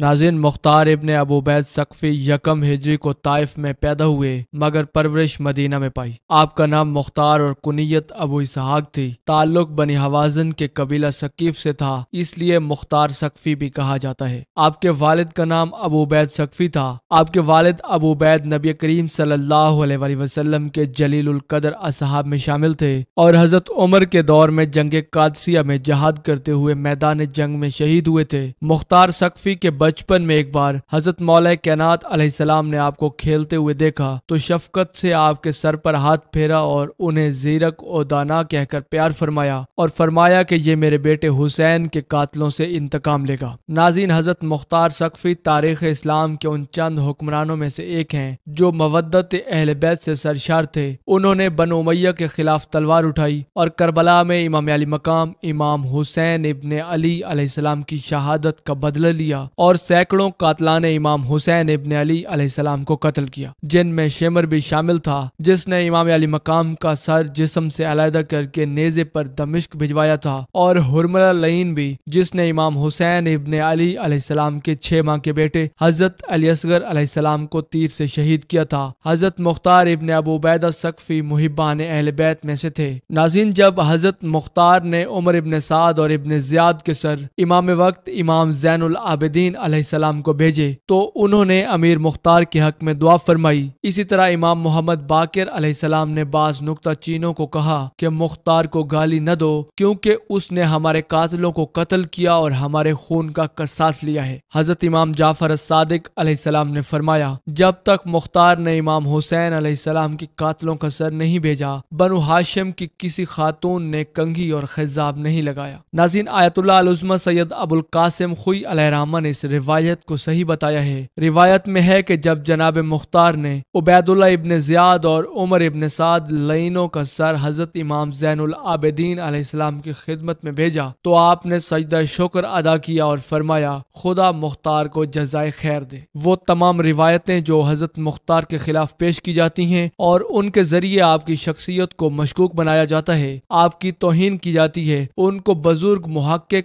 नाजिन मुख्तार इबन अबूबैद सकफ़ी यकम हिजरी को ताइफ में पैदा हुए मगर परवरिश मदीना में पाई आपका नाम मुख्तार और कुनीत अबू इसहाक थी ताल्लुक बनी हवाजन के कबीला सकीफ से था इसलिए मुख्तार सकफ़ी भी कहा जाता है आपके वालिद का नाम अबूबैद सकफ़ी था आपके वालिद अबूबैद नबी करीम सल्लल्लाहु वसलम वसल्लम के जलीलकदर असहाब में शामिल थे और हजरत उमर के दौर में जंग कादसिया में जहाद करते हुए मैदान जंग में शहीद हुए थे मुख्तार सकफ़ी के बचपन में एक बार हजरत मौल कैनात सलाम ने आपको खेलते हुए देखा तो शफकत से आपके सर पर हाथ फेरा और उन्हें जीरक और दाना कहकर प्यार फरमाया और फरमाया कि ये मेरे बेटे हुसैन के कातलों से इंतकाम लेगा नाजीन हजरत मुख्तार सकफी तारीख इस्लाम के उन चंद हुक्मरानों में से एक हैं जो मवदत अहल बैत से सरशार थे उन्होंने बन उमैया के खिलाफ तलवार उठाई और करबला में इमाम अली मकाम इमाम हुसैन इबन अली सलाम की शहादत का बदला लिया और और सैकड़ों कातलान इमाम हुसैन इबन अली सलाम को कत्ल किया जिनमें शेमर भी शामिल था जिसने इमाम अली मकाम का सर जिसम से अलहदा करके नेजे पर दमिश्क भिजवाया था और हुरमला लईन भी जिसने इमाम हुसैन इबन अली सलाम के छह माह के बेटे हजरत अली असगर सलाम को तीर से शहीद किया था हजरत मुख्तार इबन अबूबैदा सकफी मुहिबान अहल बैत में से थे नाजिन जब हजरत मुख्तार ने उमर इबन साद और इबन जियाद के सर इमाम वक्त इमाम जैन आबदीन अलैहिस्सलाम को भेजे तो उन्होंने अमीर मुख्तार के हक में दुआ फरमाई इसी तरह इमाम मोहम्मद बाकर अलैहिस्सलाम ने बाज नुकता चीनों को कहा कि मुख्तार को गाली न दो क्योंकि उसने हमारे कातलों को कत्ल किया और हमारे खून का कसास लिया है हजरत इमाम जाफर सादिक अलैहिस्सलाम ने फरमाया जब तक मुख्तार ने इमाम हुसैन अलैहिस्सलाम के कातलों का सर नहीं भेजा बनु हाशिम की किसी खातून ने कंघी और खिजाब नहीं लगाया नाजिन Ayatollah Sayyid Abul Qasim Khoei अलहरामा ने इस रिवायत को सही बताया है रिवायत में है कि जब जनाब मुख्तार ने उबैदुल्ला इबन जियाद और उमर इबन साद लइनों का सर हजरत इमाम जैन आबदीन आसमाम की खिदमत में भेजा तो आपने सजदा शुक्र अदा किया और फरमाया खुदा मुख्तार को जजाय खैर दे वो तमाम रिवायतें जो हजरत मुख्तार के खिलाफ पेश की जाती हैं और उनके जरिए आपकी शख्सियत को मशकूक बनाया जाता है आपकी तोहन की जाती है उनको बुजुर्ग मुहक्क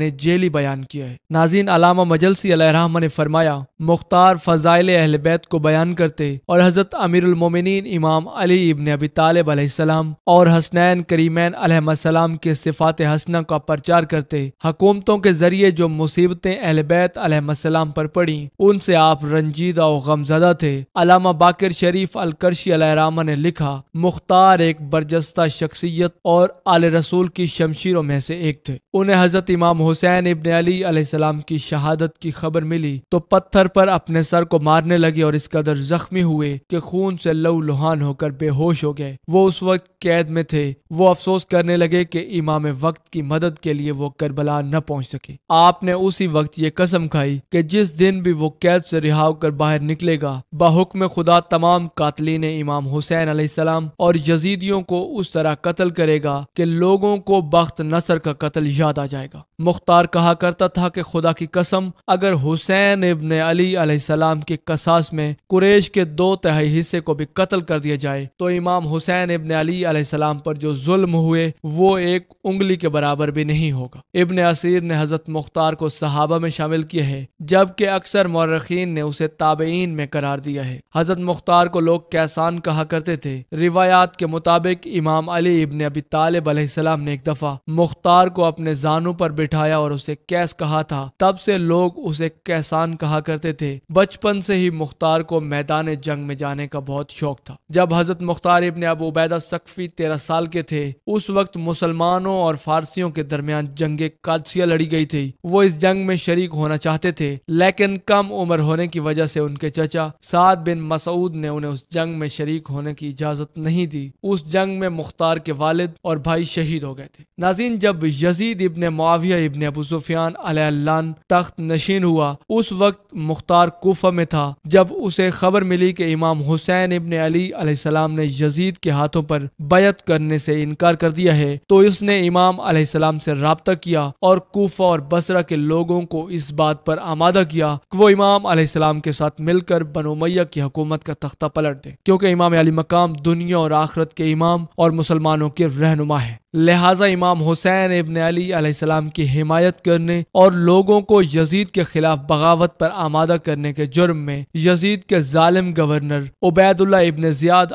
ने जेली बयान किया है नाजीन अलामा मजलसी ने फरमाया मुख्तार फ़ज़ाइल अहल बैत को बयान करते और हज़रत उलमोमिन इमाम अली इबन अबी तालब सलाम और हसनैन करीमैन सलाम के सिफात हसना का प्रचार करते हकूमतों के जरिए जो मुसीबतें अहल बैत सलाम पर पड़ी उनसे आप रंजीदा और गमजदा थे अलामा बाकर शरीफ अलकरशी अलहरामा ने लिखा मुख्तार एक बर्जस्ता शख्सियत और आल रसूल की शमशीरों में से एक थे उन्हें हज़रत इमाम हुसैन इबन अली सलाम की शहादत शहादत की खबर मिली तो पत्थर पर अपने सर को मारने लगे और इस कदर जख्मी हुए कि खून से लहू लुहान होकर बेहोश हो गए वो उस वक्त कैद में थे वो अफसोस करने लगे कि इमाम वक्त की मदद के लिए वो करबला न पहुंच सके आपने उसी वक्त ये कसम खाई कि जिस दिन भी वो कैद से रिहा होकर बाहर निकलेगा बहुक्म खुदा तमाम कातलीन इमाम हुसैन अलैहिस्सलाम और यजीदियों को उस तरह कत्ल करेगा कि लोगों को बख्त नसर का कत्ल याद आ जाएगा मुख्तार कहा करता था कि खुदा की कसम अगर हुसैन इबन अली सलाम के कसास में कुरेश के दो तहाई हिस्से को भी कत्ल कर दिया जाए तो इमाम हुसैन इबन अली पर जो जुल्म हुए वो एक उंगली के बराबर भी नहीं होगा इबन असीर ने हजरत मुख्तार को सहाबा में शामिल किया है जबकि अक्सर मौरखीन ने उसे ताबेन में करार दिया है हजरत मुख्तार को लोग कैसान कहा करते थे रिवायात के मुताबिक इमाम अली इबन अबी तालिब ने एक दफा मुख्तार को अपने जानू पर बिठाया और उसे कैस कहा था तब से लोग लोग उसे कैसान कहा करते थे बचपन से ही मुख्तार को मैदान जंग में जाने का बहुत शौक था जब हजरत मुख्तार इबन अब उबैदा सकफी तेरह साल के थे उस वक्त मुसलमानों और फारसियों के दरमियान जंग कादसिया लड़ी गई थी वो इस जंग में शरीक होना चाहते थे लेकिन कम उम्र होने की वजह से उनके चचा साद बिन मसूद ने उन्हें उस जंग में शरीक होने की इजाजत नहीं दी उस जंग में मुख्तार के वालिद और भाई शहीद हो गए थे नाजीन जब Yazid ibn Muawiya ibn Abu Sufyan तख्त नशीन हुआ उस वक्त मुख्तार कोफा में था जब उसे खबर मिली कि इमाम हुसैन इबन अली सलाम ने यजीद के हाथों पर बैत करने से इनकार कर दिया है तो इसने इमाम सलाम से रबता किया और कोफा और बसरा के लोगों को इस बात पर आमादा किया कि वो इमाम सलाम के साथ मिलकर बनोमैया की हकूमत का तख्ता पलट दे क्योंकि इमाम अली मकाम दुनिया और आखरत के इमाम और मुसलमानों के रहनुमा है लिहाजा इमाम हुसैन इबन अलीसम की हिमायत करने और लोगों को यजीद के खिलाफ बगावत पर आमादा करने के जुर्म में यजीद के जालिम गवर्नर उबैदुल्ला इबन जियाद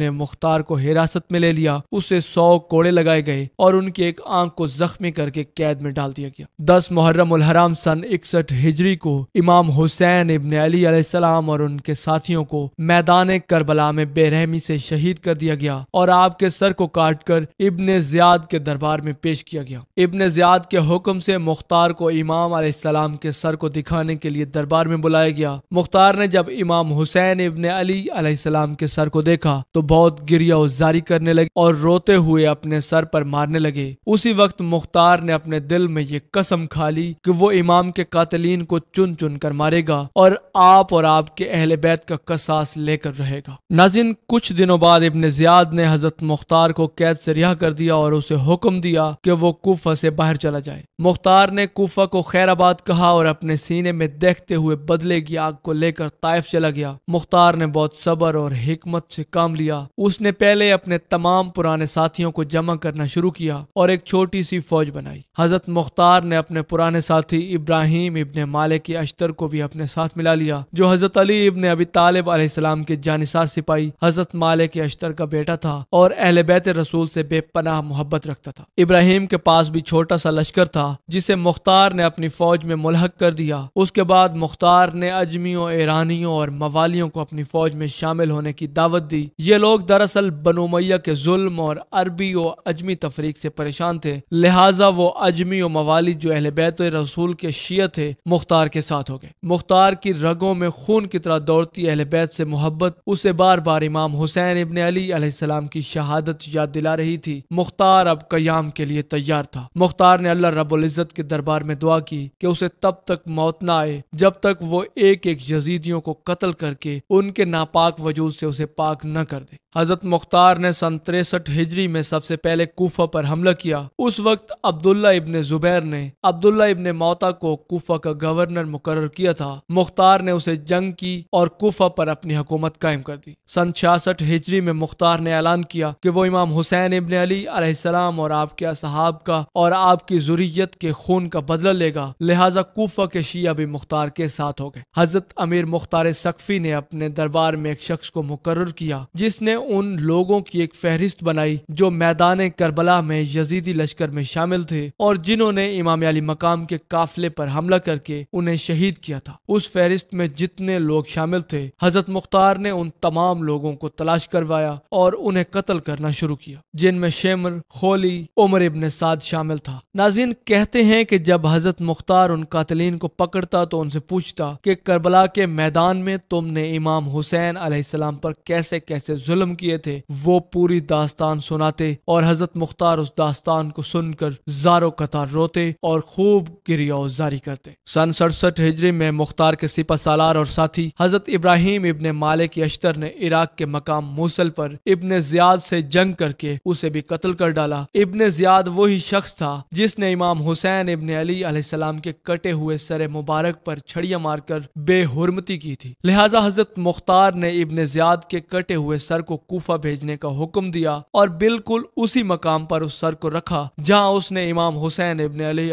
ने मुख्तार को हिरासत में ले लिया उसे सौ कोड़े लगाए गए और उनकी एक आंख को जख्मी करके कैद में डाल दिया गया दस मुहर्रम उलहराम सन इकसठ हिजरी को इमाम हुसैन इबन अलीसम और उनके साथियों को मैदान करबला में बेरहमी से शहीद कर दिया गया और आपके सर को काट कर इब्न ज़ियाद के दरबार में पेश किया गया इब्न ज़ियाद के हुक्म से मुख्तार को इमाम अलैहिस्सलाम के सर को दिखाने के लिए दरबार में बुलाया गया मुख्तार ने जब इमाम हुसैन इब्न अली अलैहिस्सलाम के सर को देखा तो बहुत गिरिया उजारी करने लगे और रोते हुए अपने सर पर मारने लगे उसी वक्त मुख्तार ने अपने दिल में ये कसम खा ली कि वो इमाम के कातलीन को चुन चुन कर मारेगा और आप और आपके अहल बैत का कसास लेकर रहेगा नाजिन कुछ दिनों बाद इब्न जियाद ने हजरत मुख्तार को कैद से रिहा कर कर दिया और उसे हुक्म दिया कि वो कुफा से बाहर चला जाए मुख्तार ने कुफा को खैराबाद कहा और अपने सीने में देखते हुए बदले की आग को लेकर ताइफ चला गया मुख्तार ने बहुत सबर और हिकमत से काम लिया उसने पहले अपने तमाम पुराने साथियों को जमा करना शुरू किया और एक छोटी सी फौज बनाई हजरत मुख्तार ने अपने पुराने साथी इब्राहिम इब्ने मालिक अश्तर को भी अपने साथ मिला लिया जो हजरत अली इब्ने अबी तालिब अलैहिस्सलाम के जानिसार सिपाही हजरत मालिक अश्तर का बेटा था और अहल बैत रसूल से बेपर पनाह मोहब्बत रखता था इब्राहिम के पास भी छोटा सा लश्कर था जिसे मुख्तार ने अपनी फौज में मुलहक कर दिया उसके बाद मुख्तार ने अजमियों ईरानियों और मवालियों को अपनी फौज में शामिल होने की दावत दी ये लोग दरअसल बनोमैया के जुल्म और अरबी और अजमी तफरीक से परेशान थे लिहाजा वो अजमी और मवाली जो अहल बैत रसूल के शीय थे मुख्तार के साथ हो गए मुख्तार की रगों में खून की तरह दौड़ती अहल बैत से मोहब्बत उसे बार बार इमाम हुसैन इबन अली सलाम की शहादत याद दिला रही थी मुख्तार अब कयाम के लिए तैयार था मुख्तार ने अल्लाह रबुल्ज़त के दरबार में दुआ की कि उसे तब तक मौत ना आए जब तक वो एक एक यजीदियों को कत्ल करके उनके नापाक वजूद से उसे पाक न कर दे हजरत मुख्तार ने सन तिरसठ हिजरी में सबसे पहले कोफा पर हमला किया उस वक्त अब्दुल्ला इबन जुबैर ने अब्दुल्ला इबन मौता को कोफा का गवर्नर मुकर किया था मुख्तार ने उसे जंग की और कोफा पर अपनी हुकूमत कायम कर दी सन छियासठ हिजरी में मुख्तार ने ऐलान किया कि वो इमाम हुसैन इबन अली अली सलाम और आपके असहाब का और आपकी जुरीत के खून का बदला लेगा लिहाजा कोफा के शिया भी मुख्तार के साथ हो गए हजरत अमीर मुख्तार सकफी ने अपने दरबार में एक शख्स को मुकर किया जिसने उन लोगों की एक फहरिस्त बनाई जो मैदान करबला में यजीदी लश्कर में शामिल थे और जिन्होंने इमाम अली मकाम के काफिले पर हमला करके उन्हें शहीद किया था उस फहरिस्त में जितने लोग शामिल थे हजरत मुख्तार ने उन तमाम लोगों को तलाश करवाया और उन्हें कत्ल करना शुरू किया जिनमें शेमर खोली उमर इबन साद शामिल था नाजिन कहते हैं कि जब हजरत मुख्तार उन कातलीन को पकड़ता तो उनसे पूछता कि करबला के मैदान में तुमने इमाम हुसैन अलैहिस्सलाम पर कैसे कैसे जुल्म किए थे वो पूरी दास्तान सुनाते और हजरत मुख्तार उस दास्तान को सुनकर जारो कतार रोते और खूब गिरिया जारी करते सन सड़सठ हिजरी में मुख्तार के सिपा सालार और साथी हजरत इब्राहिम इबन मालिक अश्तर ने इराक के मकाम मूसल पर इबन जियाद से जंग करके उसे भी कत्ल कर डाला इब्ने जियाद वही शख्स था जिसने इमाम हुसैन इब्ने अली सलाम के कटे हुए सर मुबारक पर छड़िया मारकर बेहरमती की थी लिहाजा हजरत मुख्तार ने इब्ने जियाद के कटे हुए सर को कोफा भेजने का हुक्म दिया और बिल्कुल उसी मकाम पर उस सर को रखा जहाँ उसने इमाम हुसैन इब्ने अली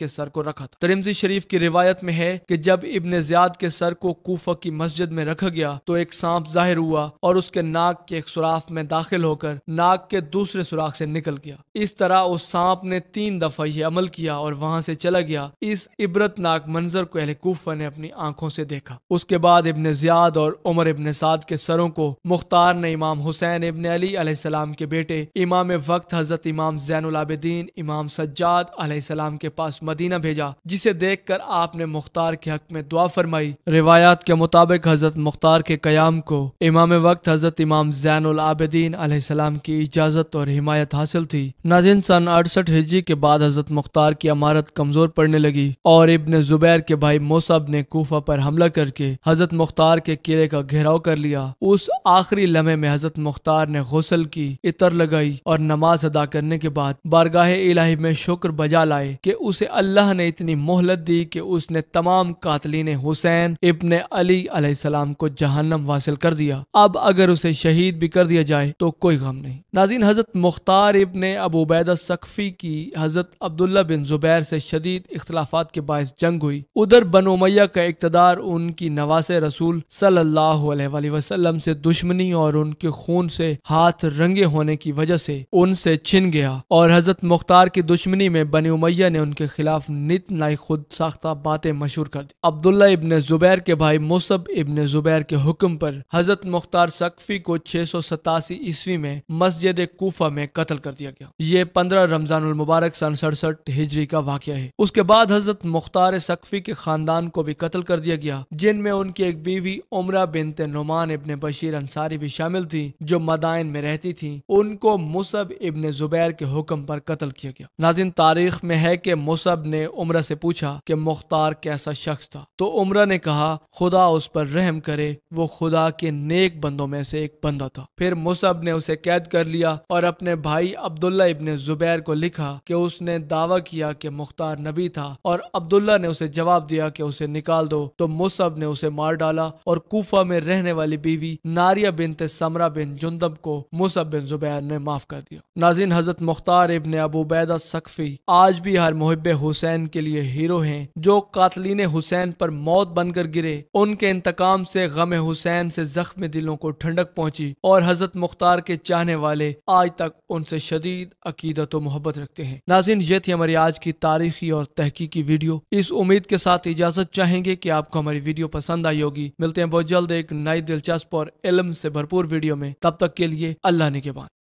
के सर को रखा था तरिमजी शरीफ की रिवायत में है की जब इब्ने जियाद के सर को कोफा की मस्जिद में रखा गया तो एक सांप जाहिर हुआ और उसके नाक के एक सुराफ में दाखिल होकर नाक के दूसरे सुराख से निकल गया इस तरह उस सांप ने तीन दफा ये अमल किया और वहां से चला गया इस इबरतनाक मंजर को अहले कोफा ने अपनी आंखों से देखा उसके बाद इबन जियाद और उमर इबन साद के सरों को मुख्तार ने इमाम हुसैन इबन अली सलाम के बेटे इमाम वक्त हजरत इमाम जैनलाबद्दीन इमाम सज्जाद सलाम के पास मदीना भेजा जिसे देख कर आपने मुख्तार के हक में दुआ फरमाई रिवायात के मुताबिक हजरत मुख्तार के कयाम को इमाम वक्त हजरत इमाम जैन जैनलाबद्दीन सलाम की इजाजत और हिमायत हिमायत हासिल थी नाजिन सन अड़सठ हिजी के बाद हजरत मुख्तार की अमारत कमजोर पड़ने लगी और इबन जुबैर के भाई मोसब ने कोफा पर हमला करके हजरत मुख्तार के किले का घेराव कर लिया उस आखिरी लम्हे में हजरत मुख्तार ने गौसल की इतर लगाई और नमाज अदा करने के बाद बारगाह इलाही में शुक्र बजा लाए की उसे अल्लाह ने इतनी मोहलत दी की उसने तमाम कातलीन हुसैन इबन अली सलाम को जहनम वासिल कर दिया अब अगर उसे शहीद भी कर दिया जाए तो कोई गम नहीं नाजिन हजरत मुख्तार इबन अब उबैदा सकफ़ी की हज़रत अब्दुल्ला बिन ज़ुबैर से शदीद इख्तलाफा के बायस जंग हुई उधर बनोमैया का इकतदार उनकी नवास रसूल सल्लल्लाहु अलैहि वसल्लम से दुश्मनी और उनके खून से हाथ रंगे होने की वजह से उनसे छिन गया और हज़रत मुख्तार की दुश्मनी में बन उमैया ने उनके खिलाफ नित नाई खुद साख्ता बातें मशहूर कर दी अब्दुल्ला इबन ज़ुबैर के भाई मुसब इबन ज़ुबैर के हुक्म पर हज़रत मुख्तार सकफ़ी को छह सौ सतासी ईस्वी में मस्जिद कोफा में कत्ल कर दिया गया ये पंद्रह रमजान मुबारक सन सड़सठ हिजरी का वाक्य है उसके बाद हजरत मुख्तार सकफी के खानदान को भी कत्ल कर दिया गया जिनमें उनकी एक बीवी उमरा बिनते नुमान इबन बशीर अंसारी भी शामिल थी जो मदायन में रहती थी उनको मुसब इबन जुबैर के हुक्म पर कत्ल किया गया नाजिन तारीख में है की मुसब ने उम्र से पूछा की मुख्तार कैसा शख्स था तो उम्र ने कहा खुदा उस पर रहम करे वो खुदा के नेक बंदों में से एक बंदा था फिर मुसब ने उसे कैद कर लिया और अपने अपने भाई अब्दुल्ला इबन जुबैर को लिखा कि उसने दावा किया कि मुख्तार नबी था और अब्दुल्ला ने उसे जवाब दिया कि उसे निकाल दो तो मुसब ने उसे मार डाला और कोफा में रहने वाली बीवी नारिया बिन समरा बिन जुंदब को मुसब बिन जुबैर ने माफ कर दिया नाजिन हजरत मुख्तार इबन अबूबैदा सकफी आज भी हर मुहब हुसैन के लिए हीरो हैं जो कातलीन हुसैन पर मौत बनकर गिरे उनके इंतकाम से गम हुसैन से जख्म दिलों को ठंडक पहुंची और हजरत मुख्तार के चाहने वाले आज तक उनसे शदीद अकीदत और मोहब्बत रखते हैं नाजिन ये थी हमारी आज की तारीखी और तहकीकी वीडियो इस उम्मीद के साथ इजाजत चाहेंगे की आपको हमारी वीडियो पसंद आई होगी मिलते हैं बहुत जल्द एक नई दिलचस्प और इलम से भरपूर वीडियो में तब तक के लिए अल्लाह ने के बाद